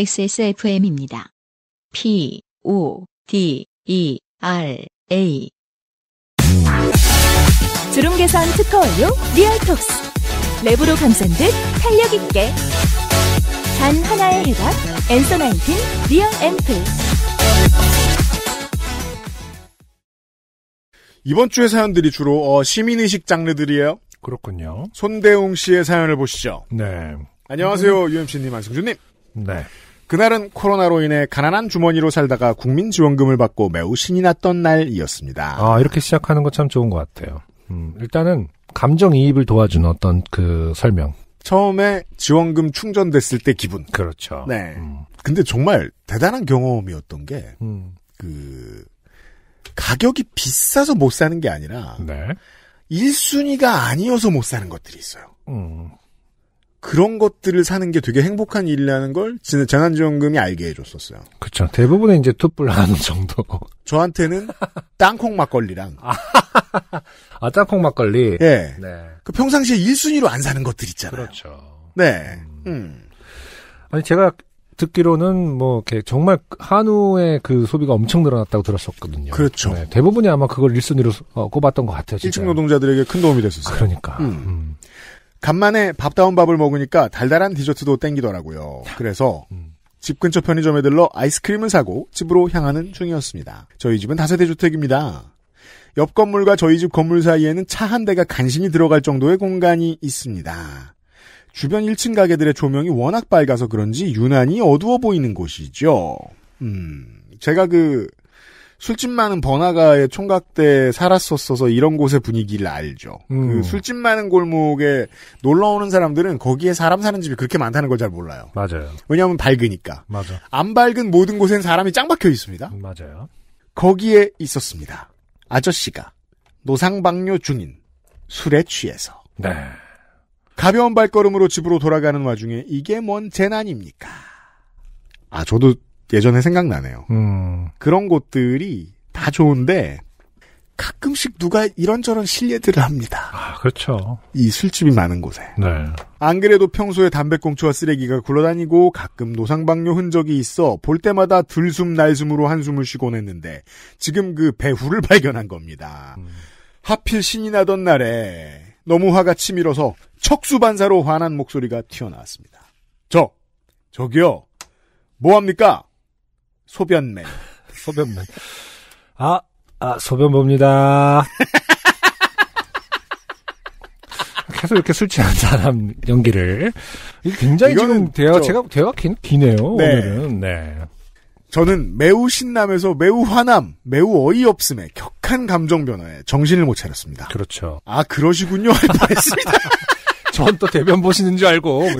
XSFM입니다. P, O, D, E, R, A. 주름 개선 특허 원료 리얼톡스. 랩으로 감싼 듯 탄력 있게. 단 하나의 해답. 엔서 나인 리얼 앰플. 이번 주의 사연들이 주로 어, 시민의식 장르들이에요. 그렇군요. 손대웅 씨의 사연을 보시죠. 네. 안녕하세요. 음. UMC님, 안승준님. 네. 그날은 코로나로 인해 가난한 주머니로 살다가 국민지원금을 받고 매우 신이 났던 날이었습니다. 아, 이렇게 시작하는 거 참 좋은 것 같아요. 음, 일단은 감정이입을 도와준 어떤 그 설명. 처음에 지원금 충전됐을 때 기분. 그렇죠. 네. 음. 근데 정말 대단한 경험이었던 게, 음. 그, 가격이 비싸서 못 사는 게 아니라, 네. 1순위가 아니어서 못 사는 것들이 있어요. 음, 그런 것들을 사는 게 되게 행복한 일이라는 걸 재난지원금이 알게 해줬었어요. 그렇죠. 대부분의 이제 투뿔 하는 정도. 저한테는 땅콩 막걸리랑. 아, 아, 땅콩 막걸리? 예. 네. 그 평상시에 1순위로 안 사는 것들 있잖아요. 그렇죠. 네. 음. 음. 아니, 제가 듣기로는 뭐, 이렇게 정말 한우의 그 소비가 엄청 늘어났다고 들었었거든요. 그렇죠. 네. 대부분이 아마 그걸 1순위로 어, 꼽았던 것 같아요. 진짜. 1층 노동자들에게 큰 도움이 됐었어요. 아, 그러니까. 음. 음. 간만에 밥다운 밥을 먹으니까 달달한 디저트도 땡기더라고요. 그래서 음. 집 근처 편의점에 들러 아이스크림을 사고 집으로 향하는 중이었습니다. 저희 집은 다세대 주택입니다. 옆 건물과 저희 집 건물 사이에는 차 한 대가 간신히 들어갈 정도의 공간이 있습니다. 주변 1층 가게들의 조명이 워낙 밝아서 그런지 유난히 어두워 보이는 곳이죠. 음, 제가 그 술집 많은 번화가의 총각때 살았었어서 이런 곳의 분위기를 알죠. 그 음. 그 술집 많은 골목에 놀러 오는 사람들은 거기에 사람 사는 집이 그렇게 많다는 걸 잘 몰라요. 맞아요. 왜냐하면 밝으니까. 맞아. 안 밝은 모든 곳엔 사람이 짱 박혀 있습니다. 음, 맞아요. 거기에 있었습니다. 아저씨가 노상방뇨 중인 술에 취해서. 네. 가벼운 발걸음으로 집으로 돌아가는 와중에 이게 뭔 재난입니까? 아, 저도 예전에 생각나네요. 음. 그런 곳들이 다 좋은데 가끔씩 누가 이런저런 실례들을 합니다. 아, 그렇죠. 이 술집이 많은 곳에. 네. 안 그래도 평소에 담배꽁초와 쓰레기가 굴러다니고 가끔 노상방뇨 흔적이 있어 볼 때마다 들숨 날숨으로 한숨을 쉬곤 했는데 지금 그 배후를 발견한 겁니다. 음. 하필 신이 나던 날에 너무 화가 치밀어서 척수반사로 화난 목소리가 튀어나왔습니다. 저, 저기요, 뭐합니까? 소변맨. 소변맨. 아, 아, 소변 봅니다. 계속 이렇게 술 취한 사람 연기를. 굉장히 지금 대화, 저... 제가 대화 긴, 기네요, 네. 오늘은. 네. 저는 매우 신남에서 매우 화남, 매우 어이없음에 격한 감정 변화에 정신을 못 차렸습니다. 그렇죠. 아, 그러시군요. 했습니다. 전 또 대변 보시는 줄 알고. 뭐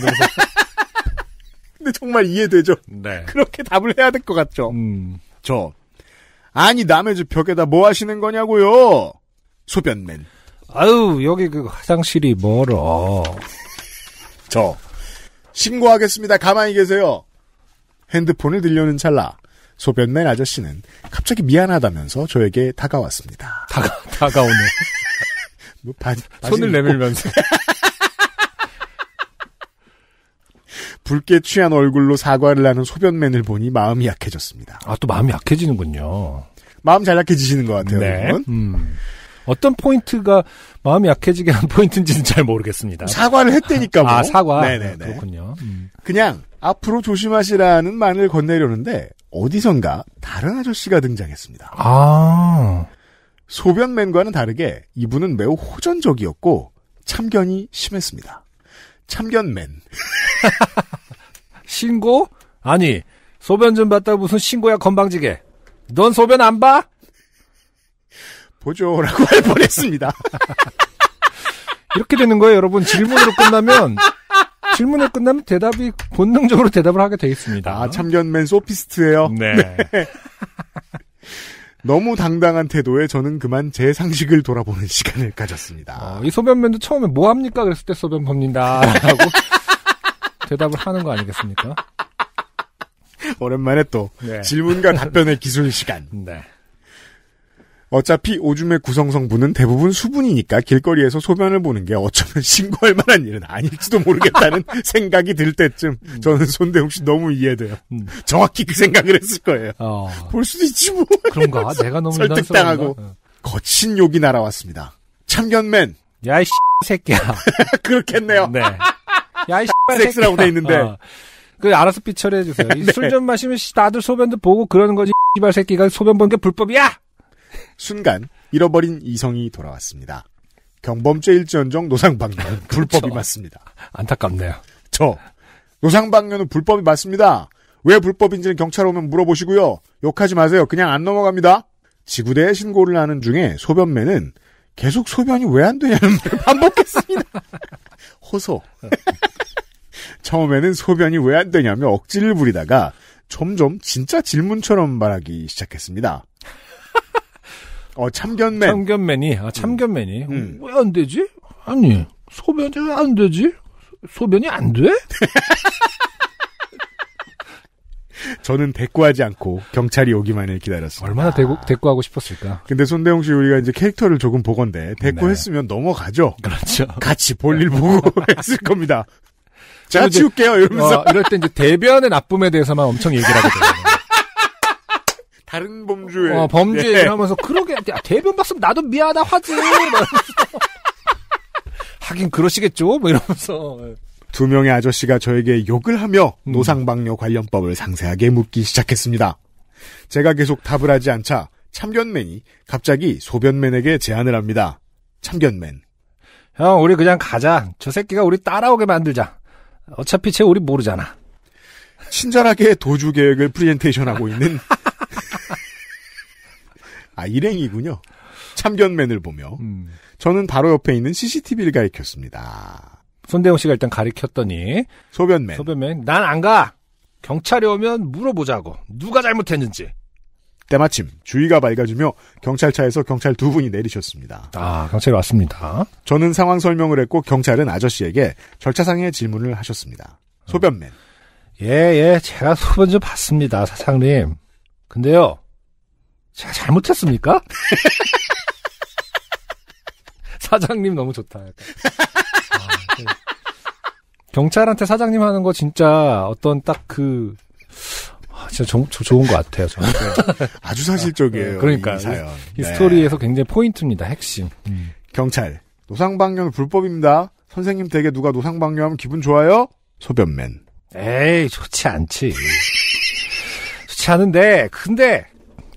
근데 정말 이해되죠. 네. 그렇게 답을 해야 될 것 같죠. 음. 저 아니 남의 집 벽에다 뭐 하시는 거냐고요. 소변맨. 아유 여기 그 화장실이 멀어. 저 신고하겠습니다. 가만히 계세요. 핸드폰을 들려는 찰나 소변맨 아저씨는 갑자기 미안하다면서 저에게 다가왔습니다. 다가 다가오네. 뭐 바, 손을 내밀면서 붉게 취한 얼굴로 사과를 하는 소변맨을 보니 마음이 약해졌습니다. 아, 또 마음이 약해지는군요. 마음 잘 약해지시는 것 같아요. 네. 음. 어떤 포인트가 마음이 약해지게 한 포인트인지는 잘 모르겠습니다. 사과를 했대니까 뭐. 아, 사과? 네네네. 그렇군요. 음. 그냥 앞으로 조심하시라는 말을 건네려는데 어디선가 다른 아저씨가 등장했습니다. 아. 소변맨과는 다르게 이분은 매우 호전적이었고 참견이 심했습니다. 참견맨. 신고? 아니, 소변 좀 봤다 무슨 신고야 건방지게. 넌 소변 안 봐? 보조라고 할 뻔했습니다. 이렇게 되는 거예요, 여러분. 질문으로 끝나면 질문을 끝나면 대답이 본능적으로 대답을 하게 돼 있습니다. 아, 참견맨 소피스트예요. 네. 네. 너무 당당한 태도에 저는 그만 제 상식을 돌아보는 시간을 가졌습니다. 어, 이소변면도 처음에 뭐 합니까? 그랬을 때 소변 범니다 라고 대답을 하는 거 아니겠습니까? 오랜만에 또 네. 질문과 답변의 기술 시간. 네. 어차피 오줌의 구성 성분은 대부분 수분이니까 길거리에서 소변을 보는 게 어쩌면 신고할 만한 일은 아닐지도 모르겠다는 생각이 들 때쯤 음. 저는 손대웅 씨 너무 이해돼요. 음. 정확히 그 생각을 했을 거예요. 어. 볼 수도 있지 뭐. 그런가? 내가 너무 설득당하고 어. 거친 욕이 날아왔습니다. 참견맨. 야이 씨 새끼야. 그렇겠네요. 네. 야이 씨 섹스라고 돼 있는데. 어. 그 알아서 삐처리해 주세요. 네. 술좀 마시면 씨, 나들 소변도 보고 그러는 거지. 이발 새끼가 소변 보는 게 불법이야. 순간 잃어버린 이성이 돌아왔습니다. 경범죄일지연정 노상방뇨 불법이 맞습니다. 안타깝네요. 저 노상방뇨는 불법이 맞습니다. 왜 불법인지는 경찰 오면 물어보시고요. 욕하지 마세요. 그냥 안 넘어갑니다. 지구대에 신고를 하는 중에 소변매는 계속 소변이 왜 안 되냐는 말을 반복했습니다. 호소. 처음에는 소변이 왜 안 되냐며 억지를 부리다가 점점 진짜 질문처럼 말하기 시작했습니다. 어, 참견맨. 참견맨이, 아, 음. 참견맨이. 음. 왜안 되지? 아니, 소변이 왜 안 되지? 소변이 안 돼? 저는 대꾸하지 않고 경찰이 오기만을 기다렸습니다. 얼마나 대꾸, 대꾸하고 싶었을까? 근데 손대웅 씨 우리가 이제 캐릭터를 조금 보건데 대꾸했으면 네. 넘어가죠. 그렇죠. 같이 볼 일 보고 했을 겁니다. 자, 치울게요. 이러면서. 어, 이럴 때 이제 대변의 나쁨에 대해서만 엄청 얘기를 하거든요. 다른 범죄. 어, 범죄 네. 예. 하면서 그러게 대변 봤으면 나도 미안하다 화지. 하긴 그러시겠죠. 뭐 이러면서. 두 명의 아저씨가 저에게 욕을 하며 음. 노상방뇨 관련법을 상세하게 묻기 시작했습니다. 제가 계속 답을 하지 않자 참견맨이 갑자기 소변맨에게 제안을 합니다. 참견맨. 형, 우리 그냥 가자. 저 새끼가 우리 따라오게 만들자. 어차피 쟤 우리 모르잖아. 친절하게 도주 계획을 프리젠테이션하고 있는 아, 일행이군요. 참견맨을 보며. 음. 저는 바로 옆에 있는 CCTV를 가리켰습니다. 손대영 씨가 일단 가리켰더니. 소변맨. 소변맨. 난 안 가! 경찰이 오면 물어보자고. 누가 잘못했는지. 때마침 주위가 밝아지며 경찰차에서 경찰 두 분이 내리셨습니다. 아, 경찰이 왔습니다. 저는 상황 설명을 했고 경찰은 아저씨에게 절차상의 질문을 하셨습니다. 소변맨. 예, 예, 제가 소변 좀 봤습니다, 사장님. 근데요, 제가 잘못했습니까? 사장님 너무 좋다. 아, 네. 경찰한테 사장님 하는 거 진짜 어떤 딱그 아, 진짜 정, 저, 좋은 것 같아요. 저는. 네. 아주 사실적이에요. 네, 그러니까 이, 사연. 이, 이 네. 스토리에서 굉장히 포인트입니다. 핵심. 음. 경찰 노상방뇨는 불법입니다. 선생님 댁에 누가 노상방뇨하면 기분 좋아요? 소변맨. 에이 좋지 않지. 좋지 않은데 근데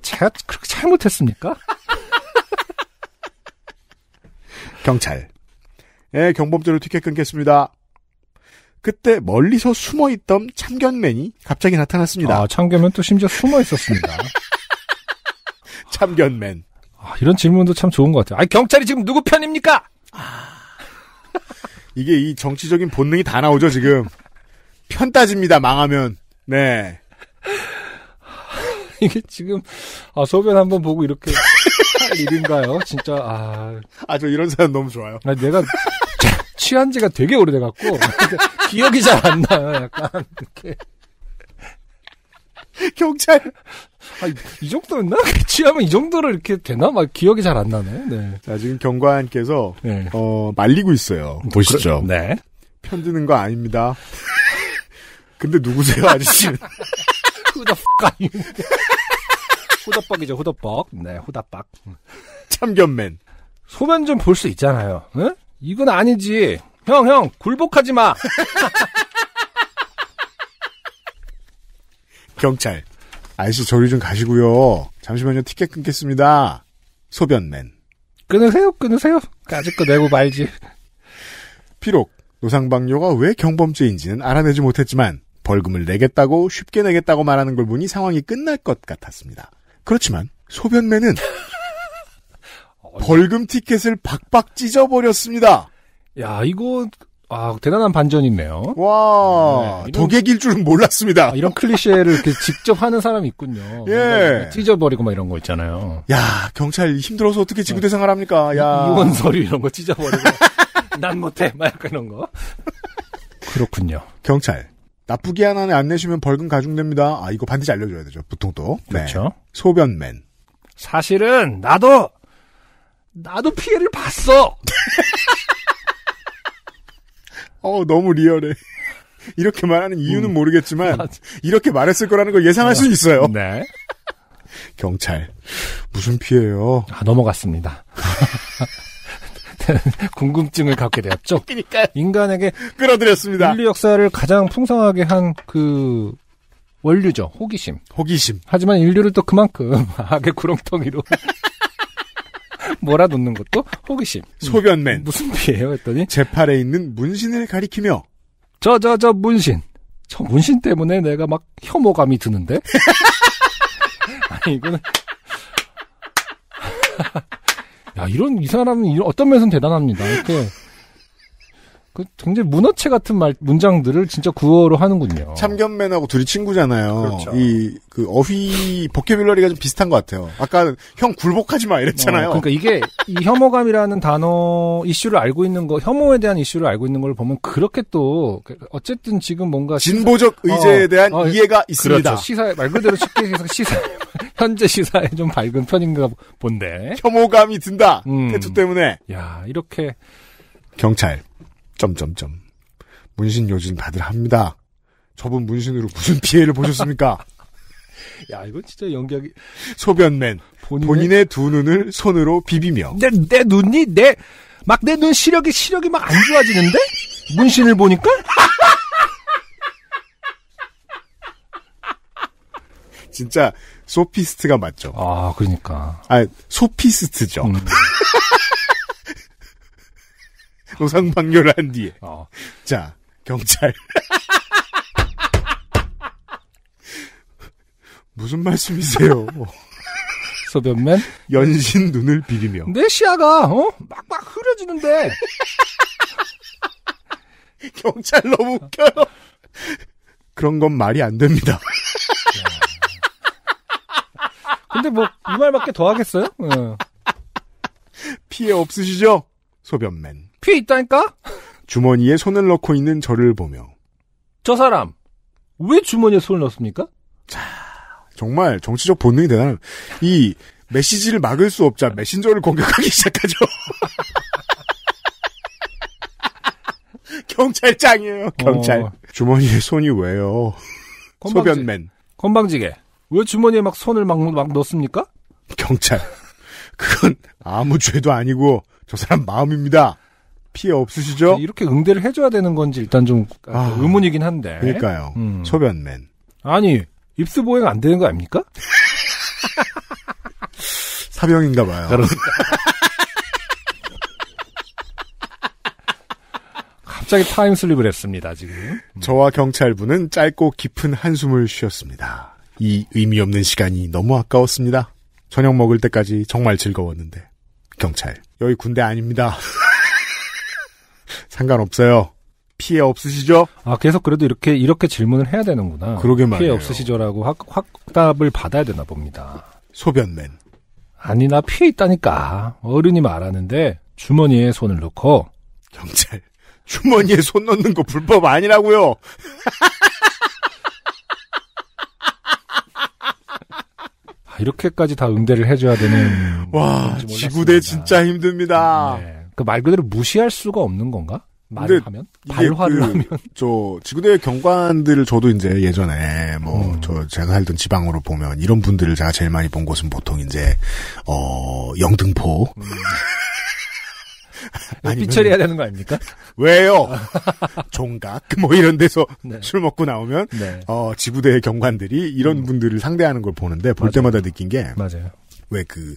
제가 그렇게 잘못했습니까? 경찰. 예, 경범죄로 티켓 끊겠습니다. 그때 멀리서 숨어 있던 참견맨이 갑자기 나타났습니다. 아, 참견맨 또 심지어 숨어 있었습니다. 참견맨. 아, 이런 질문도 참 좋은 것 같아요. 아, 경찰이 지금 누구 편입니까? 아. 이게 이 정치적인 본능이 다 나오죠, 지금. 편 따집니다, 망하면. 네. 이게 지금 아 소변 한번 보고 이렇게 할 일인가요? 진짜 아. 아저 이런 사람 너무 좋아요. 아 내가 취한 지가 되게 오래돼 갖고 기억이 잘 안 나요. 약간 이렇게. 경찰. 아, 이 정도였나? 취하면 이 정도로 이렇게 되나? 막 기억이 잘 안 나네. 네. 자, 지금 경관께서, 네. 어, 말리고 있어요. 보시죠. 그 네. 편드는 거 아닙니다. 근데 누구세요, 아저씨 후다박 아니 후다박이죠, 후다박. 네, 후다박. 참견맨. 소변좀 볼 수 있잖아요. 응? 이건 아니지. 형, 형, 굴복하지 마. 경찰. 아이씨, 저리 좀 가시고요. 잠시만요, 티켓 끊겠습니다. 소변맨. 끊으세요, 끊으세요. 까짓 거 내고 말지. 비록 노상방뇨가 왜 경범죄인지는 알아내지 못했지만 벌금을 내겠다고 쉽게 내겠다고 말하는 걸 보니 상황이 끝날 것 같았습니다. 그렇지만 소변매는 벌금 티켓을 박박 찢어버렸습니다. 야 이거 아 대단한 반전이 있네요. 와독 네, 덕액일 줄은 몰랐습니다. 아, 이런 클리셰를 직접 하는 사람이 있군요. 예 찢어버리고 막 이런 거 있잖아요. 야 경찰 힘들어서 어떻게 지구대상을 합니까? 야 이원 서류 이런 거 찢어버리고 난 못해 막약 이런 거. 그렇군요. 경찰 나쁘게 하나는 안 내시면 벌금 가중됩니다. 아, 이거 반드시 알려줘야 되죠. 보통 또. 네. 그렇죠. 네. 소변맨. 사실은, 나도, 나도 피해를 봤어! 어, 너무 리얼해. 이렇게 말하는 이유는 음. 모르겠지만, 이렇게 말했을 거라는 걸 예상할 수 있어요. 네. 경찰. 무슨 피해요? 예 아, 넘어갔습니다. 궁금증을 갖게 되었죠. 그러니까 인간에게 끌어들였습니다. 인류 역사를 가장 풍성하게 한 그 원류죠. 호기심. 호기심. 하지만 인류를 또 그만큼 악의 구렁텅이로 몰아놓는 것도 호기심. 음, 소변맨. 무슨 비예요 했더니 제 팔에 있는 문신을 가리키며 저 저, 저 문신. 저 문신 때문에 내가 막 혐오감이 드는데? 아니 이거는 야, 이런, 이 사람은 어떤 면에서는 대단합니다. 이렇게. 그 굉장히 문어체 같은 말 문장들을 진짜 구어로 하는군요. 참견맨하고 둘이 친구잖아요. 그렇죠. 이그 어휘 버케뷸러리가 좀 비슷한 것 같아요. 아까 형 굴복하지 마 이랬잖아요. 어, 그러니까 이게 이 혐오감이라는 단어 이슈를 알고 있는 거 혐오에 대한 이슈를 알고 있는 걸 보면 그렇게 또 어쨌든 지금 뭔가 진보적 시사, 어, 의제에 어, 대한 어, 이해가 있습니다. 그렇죠. 시사에 말 그대로 쉽게 해서 시사 현재 시사에 좀 밝은 편인가 본데 혐오감이 든다. 음. 태투 때문에. 야 이렇게 경찰. 점점점. 문신 요즘 다들 합니다. 저분 문신으로 무슨 피해를 보셨습니까? 야, 이거 진짜 연기하기. 소변맨. 본인의, 본인의 두 눈을 손으로 비비며. 내, 내 눈이, 내, 막 내 눈 시력이, 시력이 막 안 좋아지는데? 문신을 보니까? 진짜, 소피스트가 맞죠. 아, 그러니까. 아, 소피스트죠. 음. 노상 방뇨를 한 뒤에. 어. 자, 경찰. 무슨 말씀이세요? 소변맨? 연신 눈을 비비며. 내 시야가, 어? 막막 흐려지는데. 경찰 너무 웃겨요. 그런 건 말이 안 됩니다. 근데 뭐, 이 말밖에 더 하겠어요? 어. 피해 없으시죠? 소변맨. 피해 있다니까? 주머니에 손을 넣고 있는 저를 보며 저 사람 왜 주머니에 손을 넣습니까? 자, 정말 정치적 본능이 대단한 이 메시지를 막을 수 없자 메신저를 공격하기 시작하죠. 경찰장이에요. 어. 경찰. 어. 주머니에 손이 왜요? 건방지, 소변맨. 건방지게. 왜 주머니에 막 손을 막, 막 넣습니까? 경찰. 그건 아무 죄도 아니고 저 사람 마음입니다. 피해 없으시죠? 이렇게 응대를 해줘야 되는 건지 일단 좀 아, 아 의문이긴 한데. 그러니까요. 음. 소변맨. 아니 입수보행 안 되는 거 아닙니까? 사병인가 봐요. 그러니까. 갑자기 타임슬립을 했습니다, 지금. 음. 저와 경찰부는 짧고 깊은 한숨을 쉬었습니다. 이 의미 없는 시간이 너무 아까웠습니다. 저녁 먹을 때까지 정말 즐거웠는데. 경찰, 여기 군대 아닙니다. 상관없어요. 피해 없으시죠? 아, 계속 그래도 이렇게, 이렇게 질문을 해야 되는구나. 그러게 말이에요. 피해 없으시죠라고 확, 확답을 받아야 되나 봅니다. 소변맨. 아니, 나 피해 있다니까. 어른이 말하는데, 주머니에 손을 넣고. 경찰, 주머니에 손 넣는 거 불법 아니라고요! 아, 이렇게까지 다 응대를 해줘야 되는. 와, 지구대 진짜 힘듭니다. 네. 그말 그대로 무시할 수가 없는 건가? 말을 하면 발화를 그, 하면 저 지구대 경관들을 저도 이제 예전에 뭐저 음. 제가 살던 지방으로 보면 이런 분들을 제가 제일 많이 본 곳은 보통 이제 어 영등포 음. 삐처리해야 되는 거 아닙니까? 왜요? 종각 뭐 이런 데서 네. 술 먹고 나오면 네. 어 지구대의 경관들이 이런 음. 분들을 상대하는 걸 보는데 볼 맞아요. 때마다 느낀 게 맞아요. 왜그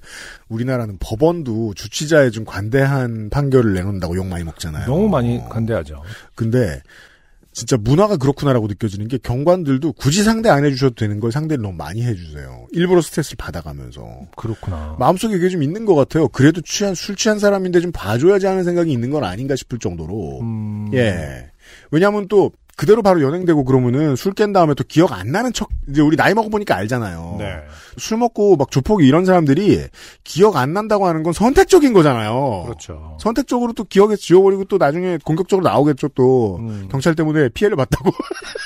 우리나라는 법원도 주치자에 좀 관대한 판결을 내놓는다고 욕 많이 먹잖아요. 너무 많이 관대하죠. 근데 진짜 문화가 그렇구나라고 느껴지는 게 경관들도 굳이 상대 안 해주셔도 되는 걸 상대를 너무 많이 해주세요. 일부러 스트레스를 받아가면서. 그렇구나. 마음속에 이게 좀 있는 것 같아요. 그래도 취한, 술 취한 사람인데 좀 봐줘야지 하는 생각이 있는 건 아닌가 싶을 정도로. 음... 예. 왜냐하면 또 그대로 바로 연행되고 그러면은 술 깬 다음에 또 기억 안 나는 척 이제 우리 나이 먹어 보니까 알잖아요. 네. 술 먹고 막 조폭이 이런 사람들이 기억 안 난다고 하는 건 선택적인 거잖아요. 그렇죠. 선택적으로 또 기억에 지워버리고 또 나중에 공격적으로 나오겠죠 또 음. 경찰 때문에 피해를 봤다고.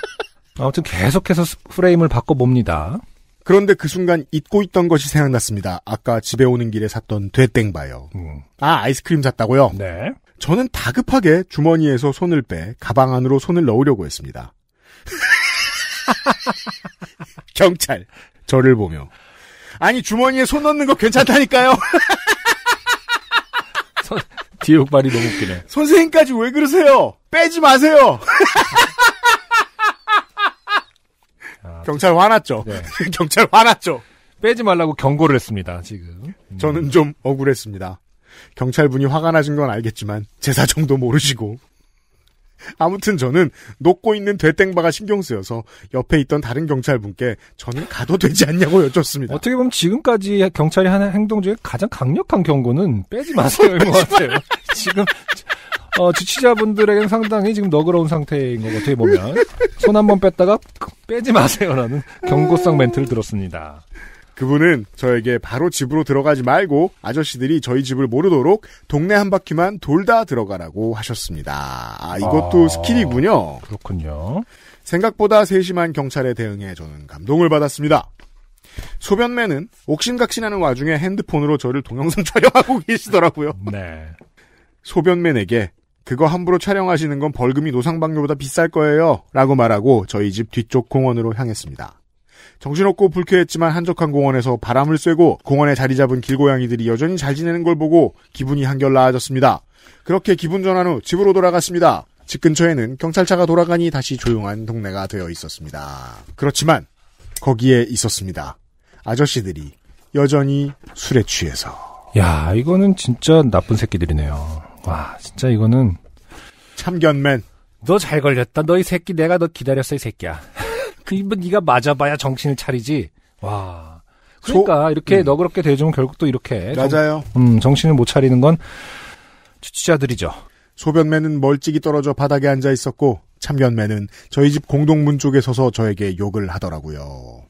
아무튼 계속해서 프레임을 바꿔 봅니다. 그런데 그 순간 잊고 있던 것이 생각났습니다. 아까 집에 오는 길에 샀던 되땡바요. 음. 아 아이스크림 샀다고요? 네. 저는 다급하게 주머니에서 손을 빼 가방 안으로 손을 넣으려고 했습니다. 경찰 저를 보며 아니 주머니에 손 넣는 거 괜찮다니까요. 선, 뒤에 옷 발이 너무 웃기네. 선생님까지 왜 그러세요? 빼지 마세요. 아, 경찰 화났죠. 네. 경찰 화났죠. 빼지 말라고 경고를 했습니다. 지금 저는 음. 좀 억울했습니다. 경찰분이 화가 나신 건 알겠지만 제 사정도 모르시고 아무튼 저는 녹고 있는 되땡바가 신경 쓰여서 옆에 있던 다른 경찰분께 저는 가도 되지 않냐고 여쭙습니다. 어떻게 보면 지금까지 경찰이 하는 행동 중에 가장 강력한 경고는 빼지 마세요인 것 같아요. 지금 어, 지취자분들에게는 상당히 지금 너그러운 상태인 것 같아요, 보면. 손 한 번 뺐다가 빼지 마세요라는 경고성 멘트를 들었습니다. 그분은 저에게 바로 집으로 들어가지 말고 아저씨들이 저희 집을 모르도록 동네 한 바퀴만 돌다 들어가라고 하셨습니다. 아, 이것도 아, 스킬이군요. 그렇군요. 생각보다 세심한 경찰에 대응해 저는 감동을 받았습니다. 소변맨은 옥신각신하는 와중에 핸드폰으로 저를 동영상 촬영하고 계시더라고요. 네. 소변맨에게 그거 함부로 촬영하시는 건 벌금이 노상방뇨보다 비쌀 거예요. 라고 말하고 저희 집 뒤쪽 공원으로 향했습니다. 정신없고 불쾌했지만 한적한 공원에서 바람을 쐬고 공원에 자리 잡은 길고양이들이 여전히 잘 지내는 걸 보고 기분이 한결 나아졌습니다. 그렇게 기분 전환 후 집으로 돌아갔습니다. 집 근처에는 경찰차가 돌아가니 다시 조용한 동네가 되어 있었습니다. 그렇지만 거기에 있었습니다. 아저씨들이 여전히 술에 취해서. 야, 이거는 진짜 나쁜 새끼들이네요. 와, 진짜 이거는 참견맨. 너 잘 걸렸다. 너 이 새끼 내가 너 기다렸어, 이 새끼야. 그이번 그러니까 네가 맞아봐야 정신을 차리지. 와. 그러니까 조, 이렇게 음. 너그럽게 대해주면 결국 또 이렇게 맞아요. 정, 음, 정신을 못 차리는 건 주취자들이죠. 소변매는 멀찍이 떨어져 바닥에 앉아 있었고 참견매는 저희 집 공동문 쪽에 서서 저에게 욕을 하더라고요.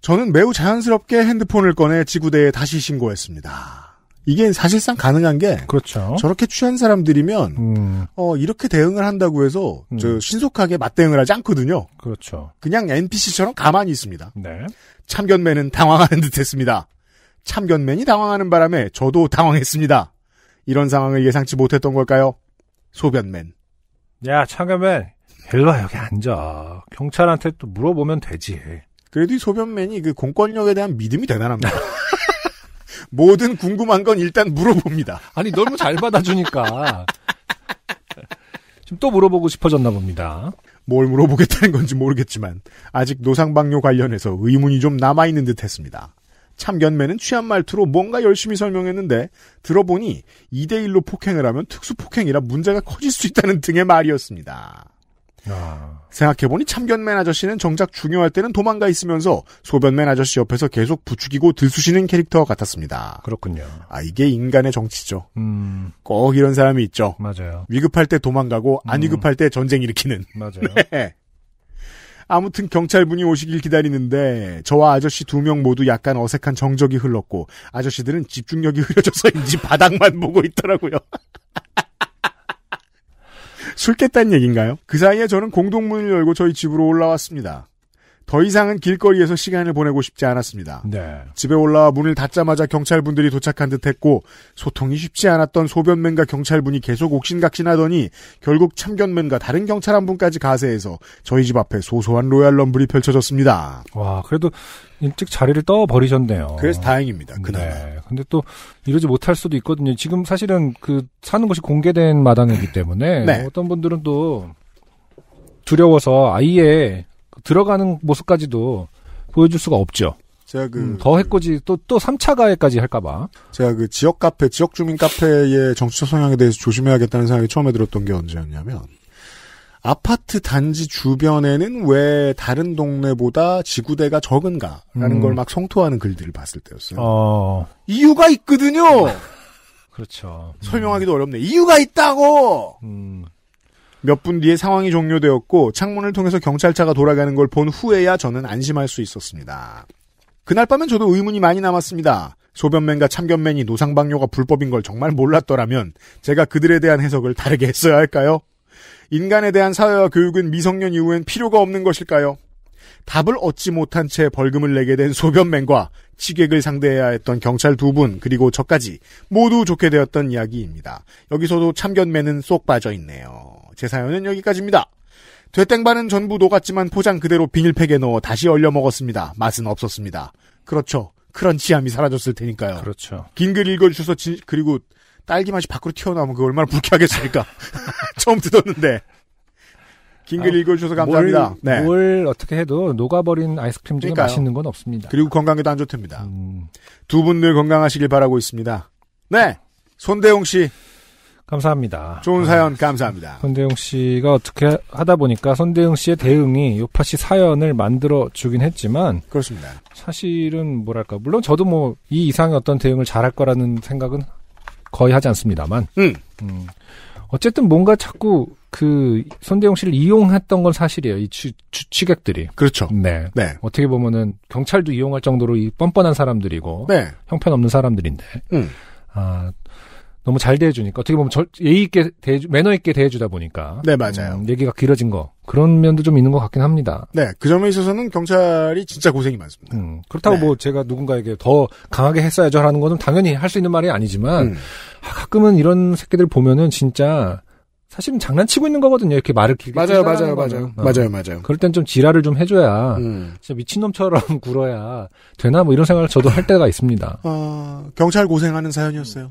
저는 매우 자연스럽게 핸드폰을 꺼내 지구대에 다시 신고했습니다. 이게 사실상 가능한 게 그렇죠. 저렇게 취한 사람들이면 음. 어 이렇게 대응을 한다고 해서 음. 저 신속하게 맞대응을 하지 않거든요. 그렇죠. 그냥 NPC처럼 가만히 있습니다. 네. 참견맨은 당황하는 듯했습니다. 참견맨이 당황하는 바람에 저도 당황했습니다. 이런 상황을 예상치 못했던 걸까요? 소변맨. 야 참견맨, 일로 여기 앉아. 경찰한테 또 물어보면 되지. 그래도 이 소변맨이 그 공권력에 대한 믿음이 대단합니다. 모든 궁금한 건 일단 물어봅니다. 아니 너무 잘 받아주니까 좀 또 물어보고 싶어졌나 봅니다. 뭘 물어보겠다는 건지 모르겠지만 아직 노상방뇨 관련해서 의문이 좀 남아있는 듯했습니다. 참견매는 취한 말투로 뭔가 열심히 설명했는데 들어보니 2대1로 폭행을 하면 특수 폭행이라 문제가 커질 수 있다는 등의 말이었습니다. 아... 생각해보니 참견맨 아저씨는 정작 중요할 때는 도망가 있으면서 소변맨 아저씨 옆에서 계속 부추기고 들쑤시는 캐릭터 같았습니다. 그렇군요. 아 이게 인간의 정치죠. 음... 꼭 이런 사람이 있죠. 맞아요. 위급할 때 도망가고 안 음. 위급할 때 전쟁 일으키는. 맞아요. 네. 아무튼 경찰분이 오시길 기다리는데 저와 아저씨 두 명 모두 약간 어색한 정적이 흘렀고 아저씨들은 집중력이 흐려져서인지 바닥만 보고 있더라고요. 술 깼다는 얘기인가요? 그 사이에 저는 공동문을 열고 저희 집으로 올라왔습니다. 더 이상은 길거리에서 시간을 보내고 싶지 않았습니다. 네. 집에 올라와 문을 닫자마자 경찰분들이 도착한 듯 했고, 소통이 쉽지 않았던 소변맨과 경찰분이 계속 옥신각신하더니, 결국 참견맨과 다른 경찰 한 분까지 가세해서 저희 집 앞에 소소한 로얄 럼블이 펼쳐졌습니다. 와, 그래도 일찍 자리를 떠버리셨네요. 그래서 다행입니다, 그날. 네. 근데 또 이러지 못할 수도 있거든요. 지금 사실은 그 사는 곳이 공개된 마당이기 때문에, 네. 어떤 분들은 또, 두려워서 아예 들어가는 모습까지도 보여줄 수가 없죠. 제가 그, 음, 더했고지 또, 또 3차 가해까지 할까봐. 제가 그 지역 카페, 지역 주민 카페의 정치적 성향에 대해서 조심해야겠다는 생각이 처음에 들었던 게 언제였냐면, 아파트 단지 주변에는 왜 다른 동네보다 지구대가 적은가라는 음. 걸막 성토하는 글들을 봤을 때였어요. 어... 이유가 있거든요! 그렇죠. 음. 설명하기도 음. 어렵네. 이유가 있다고! 음. 몇분 뒤에 상황이 종료되었고 창문을 통해서 경찰차가 돌아가는 걸 본 후에야 저는 안심할 수 있었습니다. 그날 밤엔 저도 의문이 많이 남았습니다. 소변맨과 참견맨이 노상방뇨가 불법인 걸 정말 몰랐더라면 제가 그들에 대한 해석을 다르게 했어야 할까요? 인간에 대한 사회와 교육은 미성년 이후엔 필요가 없는 것일까요? 답을 얻지 못한 채 벌금을 내게 된 소변맨과 치객을 상대해야 했던 경찰 두 분, 그리고 저까지 모두 좋게 되었던 이야기입니다. 여기서도 참견맨은 쏙 빠져 있네요. 제 사연은 여기까지입니다. 되땡반은 전부 녹았지만 포장 그대로 비닐팩에 넣어 다시 얼려 먹었습니다. 맛은 없었습니다. 그렇죠. 크런치함이 사라졌을 테니까요. 그렇죠. 긴 글 읽어주셔서 진, 그리고 딸기 맛이 밖으로 튀어나오면 그 얼마나 불쾌하겠습니까? 처음 뜯었는데. 긴글 아, 읽어주셔서 감사합니다. 뭘, 네. 뭘, 어떻게 해도 녹아버린 아이스크림 중에 그러니까요. 맛있는 건 없습니다. 그리고 건강에도 안 좋답니다. 음. 두분 들 건강하시길 바라고 있습니다. 네, 손대용 씨 감사합니다. 좋은 아, 사연 감사합니다. 손대웅 씨가 어떻게 하다 보니까 손대웅 씨의 대응이 요파 씨 사연을 만들어 주긴 했지만 그렇습니다. 사실은 뭐랄까 물론 저도 뭐 이 이상의 어떤 대응을 잘할 거라는 생각은 거의 하지 않습니다만 음. 음. 어쨌든 뭔가 자꾸 그 손대웅 씨를 이용했던 건 사실이에요. 이 취, 취객들이. 그렇죠. 네. 네. 어떻게 보면은 경찰도 이용할 정도로 이 뻔뻔한 사람들이고 네. 형편없는 사람들인데. 음. 아, 너무 잘 대해주니까 어떻게 보면 절, 예의 있게 대해 매너 있게 대해주다 보니까 네 맞아요 음, 얘기가 길어진 거 그런 면도 좀 있는 것 같긴 합니다. 네 그 점에 있어서는 경찰이 진짜 고생이 많습니다. 음, 그렇다고 네. 뭐 제가 누군가에게 더 강하게 했어야죠 라는 것은 당연히 할 수 있는 말이 아니지만 음. 아, 가끔은 이런 새끼들 보면은 진짜 사실은 장난치고 있는 거거든요. 이렇게 말을 길게 맞아요, 맞아요, 맞아요, 어. 맞아요, 맞아요. 그럴 땐 좀 지랄을 좀 해줘야 음. 진짜 미친놈처럼 굴어야 되나 뭐 이런 생각을 저도 할 때가 있습니다. 어, 경찰 고생하는 사연이었어요.